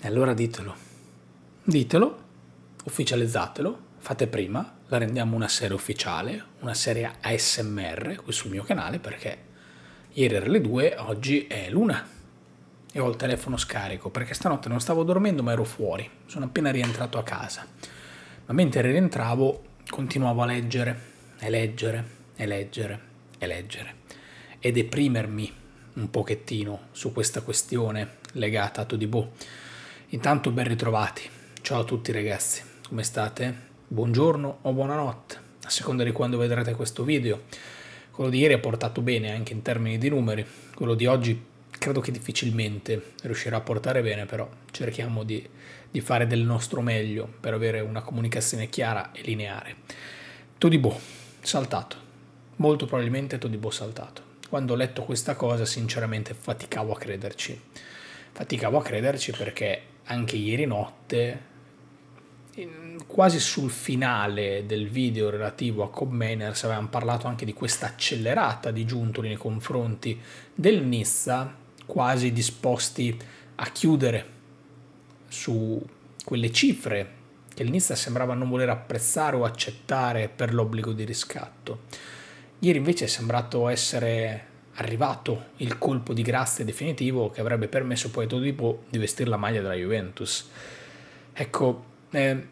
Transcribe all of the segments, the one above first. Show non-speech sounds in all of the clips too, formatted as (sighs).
E allora ditelo. Ditelo, ufficializzatelo, fate prima, la rendiamo una serie ufficiale, una serie ASMR qui sul mio canale perché ieri erano le 2, oggi è l'una e ho il telefono scarico perché stanotte non stavo dormendo ma ero fuori, sono appena rientrato a casa. Ma mentre rientravo continuavo a leggere, e leggere, e leggere, e leggere e deprimermi un pochettino su questa questione legata a Todibo Intanto ben ritrovati. Ciao a tutti ragazzi, come state? Buongiorno o buonanotte, a seconda di quando vedrete questo video. Quello di ieri ha portato bene anche in termini di numeri, quello di oggi credo che difficilmente riuscirà a portare bene, però cerchiamo di, di fare del nostro meglio per avere una comunicazione chiara e lineare. Todibo, saltato. Molto probabilmente Todibo saltato. Quando ho letto questa cosa sinceramente faticavo a crederci. Faticavo a crederci perché anche ieri notte, in, mm. quasi sul finale del video relativo a Cobb Mainers, avevamo parlato anche di questa accelerata di Giuntoli nei confronti del Nizza, quasi disposti a chiudere su quelle cifre che il Nizza sembrava non voler apprezzare o accettare per l'obbligo di riscatto. Ieri invece è sembrato essere arrivato il colpo di grazia definitivo che avrebbe permesso poi a Todipo di vestire la maglia della Juventus. Ecco, eh,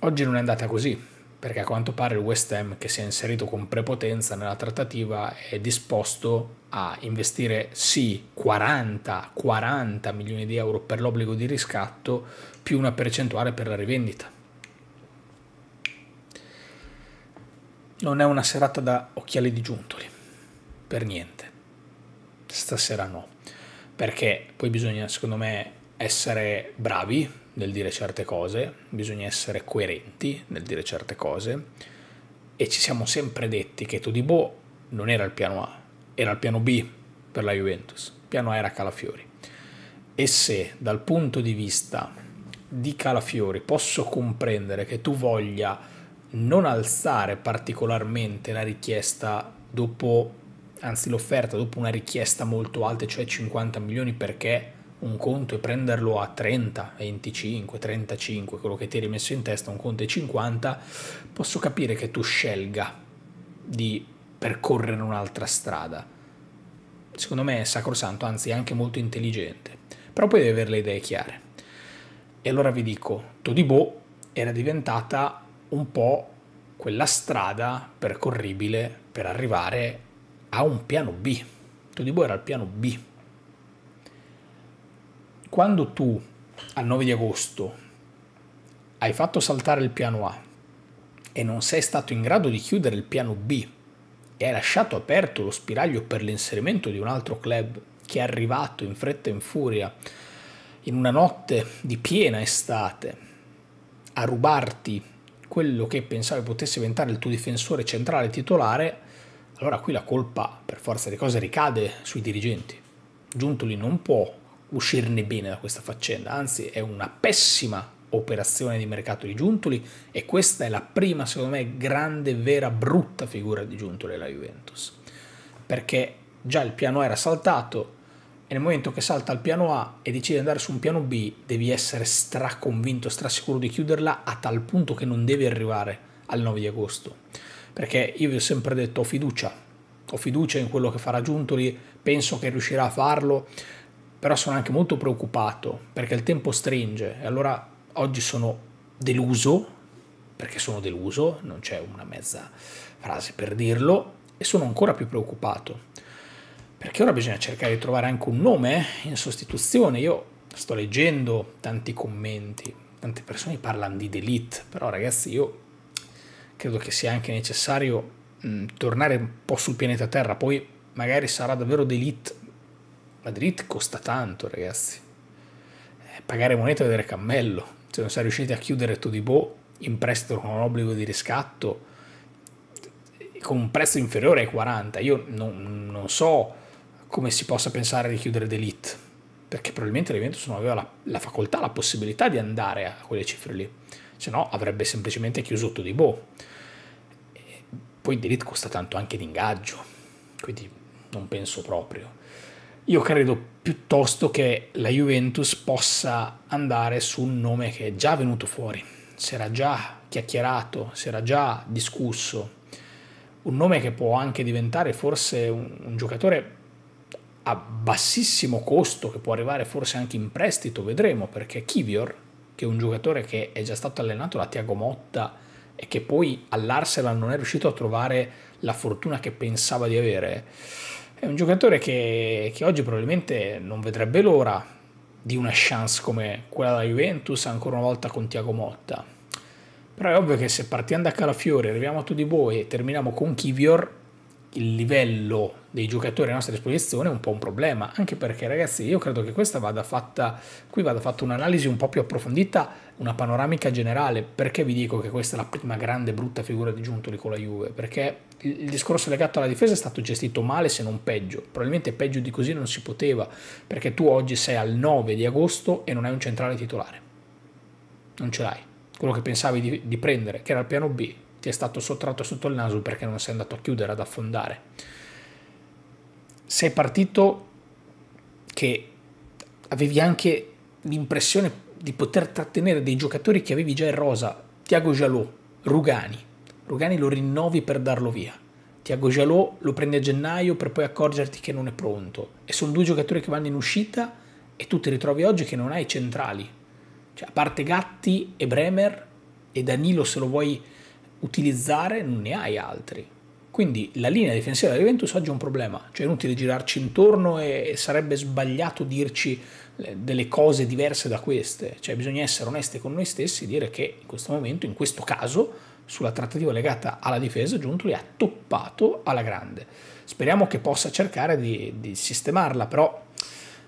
oggi non è andata così, perché a quanto pare il West Ham, che si è inserito con prepotenza nella trattativa, è disposto a investire sì 40-40 milioni di euro per l'obbligo di riscatto, più una percentuale per la rivendita. Non è una serata da occhiali di giuntoli per niente. Stasera no, perché poi bisogna, secondo me, essere bravi nel dire certe cose, bisogna essere coerenti nel dire certe cose e ci siamo sempre detti che Todibo non era il piano A, era il piano B per la Juventus, il piano A era Calafiori. E se dal punto di vista di Calafiori posso comprendere che tu voglia non alzare particolarmente la richiesta dopo anzi l'offerta dopo una richiesta molto alta, cioè 50 milioni, perché un conto è prenderlo a 30, 25, 35, quello che ti hai rimesso in testa, un conto è 50, posso capire che tu scelga di percorrere un'altra strada. Secondo me è sacrosanto, anzi è anche molto intelligente, però poi devi avere le idee chiare. E allora vi dico, Todibo era diventata un po' quella strada percorribile per arrivare ha un piano B. Todibo era al piano B. Quando tu al 9 di agosto hai fatto saltare il piano A e non sei stato in grado di chiudere il piano B e hai lasciato aperto lo spiraglio per l'inserimento di un altro club che è arrivato in fretta e in furia in una notte di piena estate a rubarti quello che pensavi potesse diventare il tuo difensore centrale titolare, allora qui la colpa per forza di cose ricade sui dirigenti. Giuntoli non può uscirne bene da questa faccenda, anzi è una pessima operazione di mercato di Giuntoli e questa è la prima, secondo me, grande, vera, brutta figura di Giuntoli alla Juventus. Perché già il piano A era saltato e nel momento che salta al piano A e decidi di andare su un piano B devi essere straconvinto, strasicuro di chiuderla a tal punto che non devi arrivare al 9 di agosto perché io vi ho sempre detto ho fiducia, ho fiducia in quello che farà Giuntoli, penso che riuscirà a farlo, però sono anche molto preoccupato perché il tempo stringe e allora oggi sono deluso, perché sono deluso, non c'è una mezza frase per dirlo, e sono ancora più preoccupato perché ora bisogna cercare di trovare anche un nome eh, in sostituzione. Io sto leggendo tanti commenti, tante persone parlano di delete, però ragazzi io credo che sia anche necessario mh, tornare un po' sul pianeta Terra, poi magari sarà davvero delete, ma delete costa tanto ragazzi, eh, pagare moneta e vedere cammello, se cioè, non sei riusciti a chiudere Todibo in prestito con un obbligo di riscatto, con un prezzo inferiore ai 40, io non, non so come si possa pensare di chiudere Delete, perché probabilmente l'evento non aveva la, la facoltà, la possibilità di andare a quelle cifre lì se no avrebbe semplicemente chiuso tutto di Todibo. Poi Delete costa tanto anche di ingaggio, quindi non penso proprio. Io credo piuttosto che la Juventus possa andare su un nome che è già venuto fuori, si era già chiacchierato, si era già discusso, un nome che può anche diventare forse un, un giocatore a bassissimo costo che può arrivare forse anche in prestito, vedremo, perché Kivior che un giocatore che è già stato allenato da Tiago Motta e che poi all'Arsenal non è riuscito a trovare la fortuna che pensava di avere, è un giocatore che, che oggi probabilmente non vedrebbe l'ora di una chance come quella della Juventus ancora una volta con Tiago Motta. Però è ovvio che se partiamo da Calafiori, arriviamo a Todiboi e terminiamo con Kivior, il livello dei giocatori a nostra disposizione è un po' un problema, anche perché ragazzi io credo che questa vada fatta, qui vada fatta un'analisi un po' più approfondita, una panoramica generale, perché vi dico che questa è la prima grande brutta figura di Giuntoli con la Juve, perché il discorso legato alla difesa è stato gestito male se non peggio, probabilmente peggio di così non si poteva, perché tu oggi sei al 9 di agosto e non hai un centrale titolare, non ce l'hai, quello che pensavi di, di prendere, che era il piano B, ti è stato sottratto sotto il naso perché non sei andato a chiudere, ad affondare sei partito che avevi anche l'impressione di poter trattenere dei giocatori che avevi già in rosa, Tiago Jalò, Rugani. Rugani lo rinnovi per darlo via. Tiago Jalò lo prendi a gennaio per poi accorgerti che non è pronto. E sono due giocatori che vanno in uscita e tu ti ritrovi oggi che non hai centrali. Cioè, a parte Gatti e Bremer e Danilo se lo vuoi utilizzare, non ne hai altri. Quindi la linea difensiva della Juventus oggi è un problema, cioè è inutile girarci intorno e sarebbe sbagliato dirci eh, delle cose diverse da queste, cioè bisogna essere onesti con noi stessi e dire che in questo momento, in questo caso, sulla trattativa legata alla difesa, Giuntoli ha toppato alla grande. Speriamo che possa cercare di, di sistemarla, però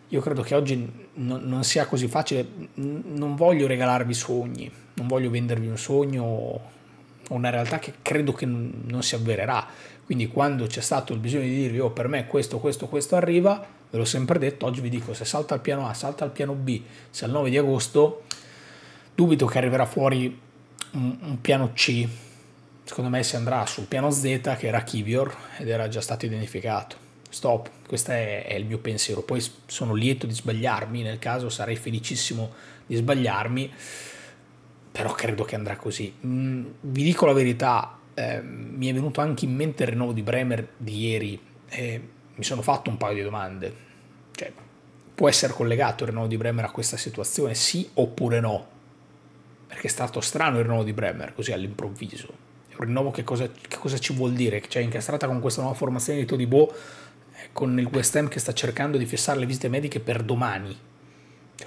io credo che oggi non, non sia così facile, non voglio regalarvi sogni, non voglio vendervi un sogno una realtà che credo che non si avvererà. Quindi quando c'è stato il bisogno di dirvi, oh per me questo, questo, questo arriva, ve l'ho sempre detto, oggi vi dico se salta al piano A, salta al piano B, se al 9 di agosto, dubito che arriverà fuori un, un piano C, secondo me si andrà sul piano Z che era Kivior ed era già stato identificato. Stop, questo è, è il mio pensiero, poi sono lieto di sbagliarmi, nel caso sarei felicissimo di sbagliarmi però credo che andrà così. Mm, vi dico la verità, eh, mi è venuto anche in mente il rinnovo di Bremer di ieri e mi sono fatto un paio di domande. Cioè, può essere collegato il rinnovo di Bremer a questa situazione, sì oppure no? Perché è stato strano il rinnovo di Bremer, così all'improvviso. Un rinnovo che cosa, che cosa ci vuol dire? Che c'è incastrata con questa nuova formazione di Todibo, eh, con il West Ham che sta cercando di fissare le visite mediche per domani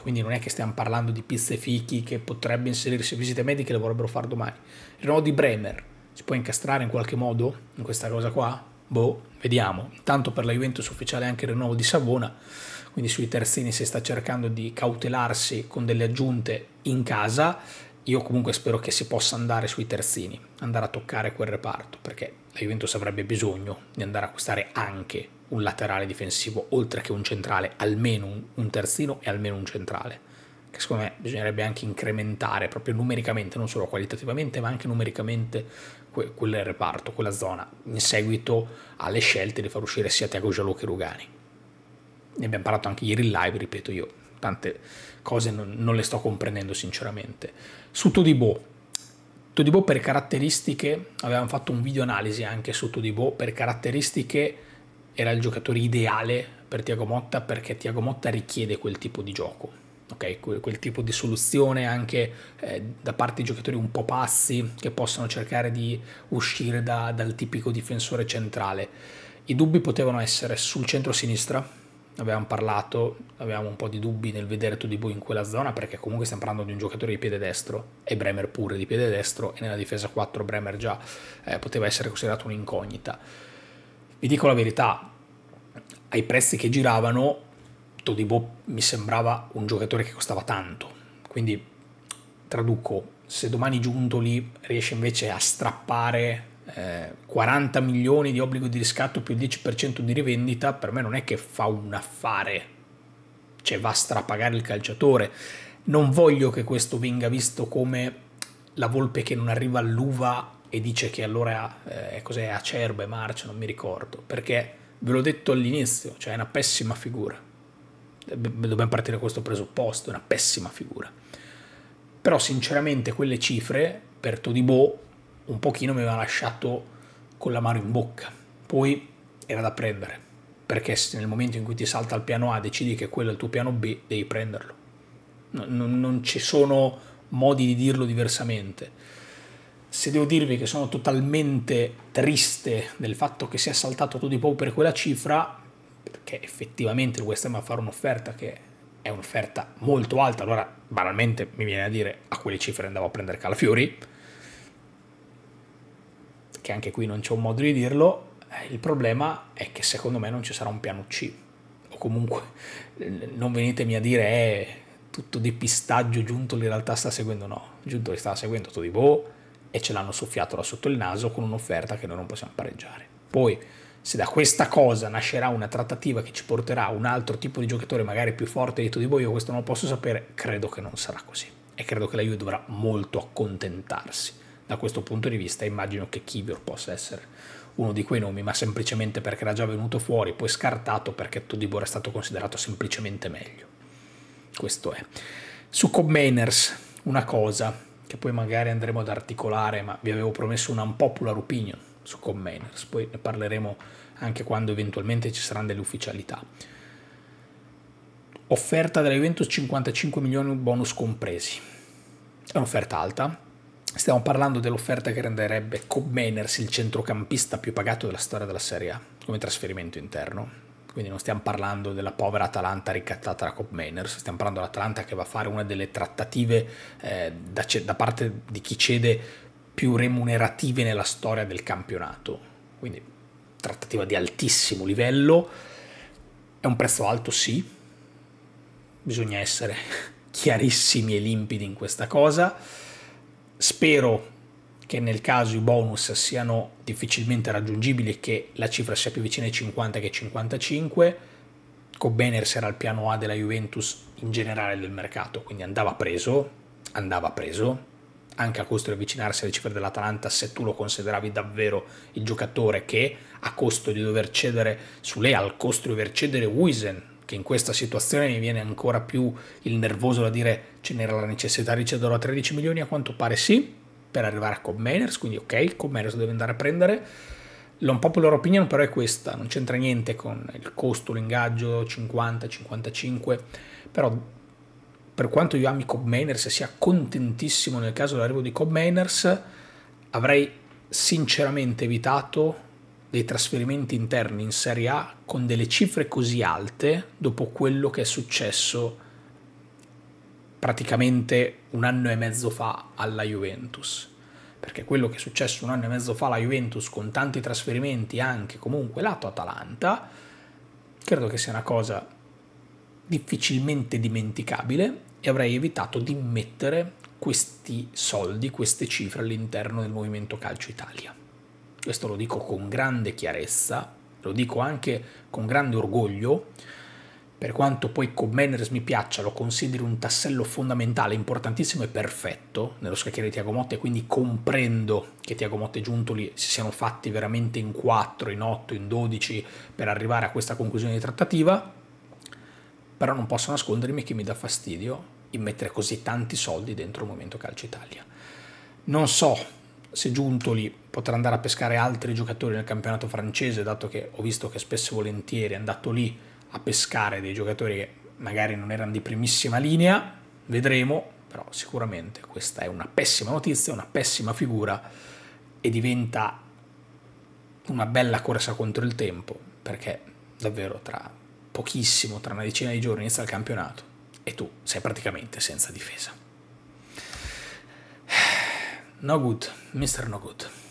quindi non è che stiamo parlando di pizze fichi che potrebbe inserirsi visite mediche le vorrebbero fare domani. Il nuovo di Bremer si può incastrare in qualche modo in questa cosa qua? Boh, vediamo. Tanto per la Juventus ufficiale anche il rinnovo di Savona, quindi sui terzini si sta cercando di cautelarsi con delle aggiunte in casa. Io comunque spero che si possa andare sui terzini, andare a toccare quel reparto, perché la Juventus avrebbe bisogno di andare a acquistare anche un laterale difensivo, oltre che un centrale, almeno un, un terzino e almeno un centrale. Che secondo me bisognerebbe anche incrementare proprio numericamente, non solo qualitativamente, ma anche numericamente que quel reparto, quella zona, in seguito alle scelte di far uscire sia Tiago Giallo che Rugani. Ne abbiamo parlato anche ieri in live, ripeto io, tante cose non, non le sto comprendendo sinceramente. Su Todibo, Todibo per caratteristiche, avevamo fatto un video analisi anche su Todibo per caratteristiche era il giocatore ideale per Tiago Motta perché Tiago Motta richiede quel tipo di gioco, okay? quel, quel, tipo di soluzione anche eh, da parte di giocatori un po' passi che possono cercare di uscire da, dal tipico difensore centrale. I dubbi potevano essere sul centro-sinistra, avevamo parlato, avevamo un po' di dubbi nel vedere Todibo in quella zona perché comunque stiamo parlando di un giocatore di piede destro e Bremer pure di piede destro e nella difesa 4 Bremer già eh, poteva essere considerato un'incognita vi dico la verità, ai prezzi che giravano, Todibo mi sembrava un giocatore che costava tanto. Quindi, traduco, se domani Giuntoli riesce invece a strappare eh, 40 milioni di obbligo di riscatto più il 10% di rivendita, per me non è che fa un affare, cioè va a strapagare il calciatore. Non voglio che questo venga visto come la volpe che non arriva all'uva e dice che allora eh, cos'è acerbo e marcio, non mi ricordo, perché ve l'ho detto all'inizio, cioè è una pessima figura. Eh, dobbiamo partire da questo presupposto, è una pessima figura. Però sinceramente quelle cifre per Todibo un pochino mi aveva lasciato con la mano in bocca. Poi era da prendere, perché se nel momento in cui ti salta il piano A decidi che quello è il tuo piano B, devi prenderlo. non, non, non ci sono modi di dirlo diversamente se devo dirvi che sono totalmente triste del fatto che sia saltato Tudy Pope per quella cifra, perché effettivamente il West Ham a fare un'offerta che è un'offerta molto alta, allora banalmente mi viene a dire a quelle cifre andavo a prendere Calafiori, che anche qui non c'è un modo di dirlo, eh, il problema è che secondo me non ci sarà un piano C, o comunque non venitemi a dire è eh, tutto depistaggio, Giunto in realtà sta seguendo, no, Giunto li sta seguendo Tudy Pope, e ce l'hanno soffiato da sotto il naso con un'offerta che noi non possiamo pareggiare. Poi, se da questa cosa nascerà una trattativa che ci porterà un altro tipo di giocatore magari più forte di Todibo, io questo non lo posso sapere, credo che non sarà così. E credo che la Juve dovrà molto accontentarsi. Da questo punto di vista immagino che Kivior possa essere uno di quei nomi, ma semplicemente perché era già venuto fuori, poi scartato perché Todibo è stato considerato semplicemente meglio. Questo è. Su Commaners, una cosa, che poi magari andremo ad articolare, ma vi avevo promesso un unpopular opinion su Commaners, poi ne parleremo anche quando eventualmente ci saranno delle ufficialità. Offerta della Juventus 55 milioni bonus compresi. È un'offerta alta. Stiamo parlando dell'offerta che renderebbe Commaners il centrocampista più pagato della storia della Serie A come trasferimento interno quindi non stiamo parlando della povera Atalanta ricattata da Cop Manners, stiamo parlando dell'Atalanta che va a fare una delle trattative eh, da, da parte di chi cede più remunerative nella storia del campionato. Quindi trattativa di altissimo livello, è un prezzo alto sì, bisogna essere (laughs) chiarissimi e limpidi in questa cosa. Spero che nel caso i bonus siano difficilmente raggiungibili e che la cifra sia più vicina ai 50 che ai 55, Cobener era il piano A della Juventus in generale del mercato, quindi andava preso, andava preso, anche a costo di avvicinarsi alle cifre dell'Atalanta se tu lo consideravi davvero il giocatore che a costo di dover cedere su lei, al costo di dover cedere Wisen, che in questa situazione mi viene ancora più il nervoso da dire ce n'era la necessità di cederlo a 13 milioni, a quanto pare sì, per arrivare a Commaners, quindi ok, Commaners deve andare a prendere. L'unpopular opinion però è questa, non c'entra niente con il costo, l'ingaggio 50, 55, però per quanto io ami Cobmainers e sia contentissimo nel caso dell'arrivo di Cobmainers, avrei sinceramente evitato dei trasferimenti interni in Serie A con delle cifre così alte dopo quello che è successo praticamente un anno e mezzo fa alla Juventus. Perché quello che è successo un anno e mezzo fa alla Juventus con tanti trasferimenti anche comunque lato Atalanta, credo che sia una cosa difficilmente dimenticabile e avrei evitato di mettere questi soldi, queste cifre all'interno del movimento Calcio Italia. Questo lo dico con grande chiarezza, lo dico anche con grande orgoglio, per quanto poi Comenders mi piaccia, lo consideri un tassello fondamentale, importantissimo e perfetto nello scacchiere di Tiago Motta e quindi comprendo che Tiago Motta e Giuntoli si siano fatti veramente in 4, in 8, in 12 per arrivare a questa conclusione di trattativa, però non posso nascondermi che mi dà fastidio in mettere così tanti soldi dentro un momento Calcio Italia. Non so se Giuntoli potrà andare a pescare altri giocatori nel campionato francese, dato che ho visto che spesso e volentieri è andato lì a pescare dei giocatori che magari non erano di primissima linea, vedremo, però sicuramente questa è una pessima notizia, una pessima figura e diventa una bella corsa contro il tempo, perché davvero tra pochissimo, tra una decina di giorni inizia il campionato e tu sei praticamente senza difesa. (sighs) No good, Mr. No good.